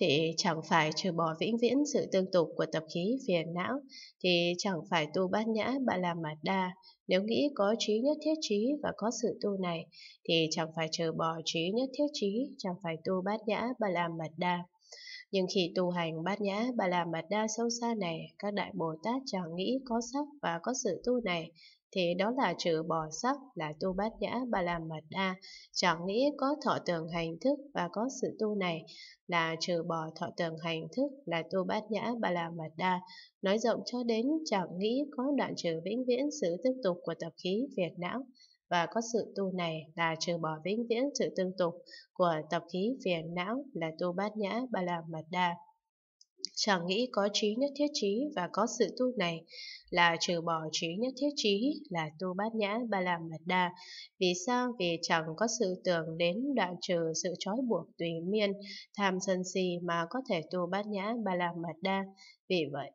thì chẳng phải trừ bỏ vĩnh viễn sự tương tục của tập khí phiền não, thì chẳng phải tu bát nhã bà la mật đa. Nếu nghĩ có trí nhất thiết trí và có sự tu này, thì chẳng phải trừ bỏ trí nhất thiết trí, chẳng phải tu bát nhã bà la mật đa. Nhưng khi tu hành bát nhã bà la mật đa sâu xa này, các đại Bồ Tát chẳng nghĩ có sắc và có sự tu này thì đó là trừ bỏ sắc là tu bát nhã ba la mật đa Chẳng nghĩ có thọ tưởng hành thức và có sự tu này là trừ bỏ thọ tưởng hành thức là tu bát nhã ba la mật đa Nói rộng cho đến chẳng nghĩ có đoạn trừ vĩnh viễn sự tiếp tục của tập khí việt não và có sự tu này là trừ bỏ vĩnh viễn sự tương tục của tập khí phiền não là tu bát nhã ba la mật đa chẳng nghĩ có trí nhất thiết trí và có sự tu này là trừ bỏ trí nhất thiết trí là tu bát nhã ba la mật đa. Vì sao? Vì chẳng có sự tưởng đến đoạn trừ sự trói buộc tùy miên, tham sân si mà có thể tu bát nhã ba la mật đa. Vì vậy,